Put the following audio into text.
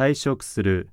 退職する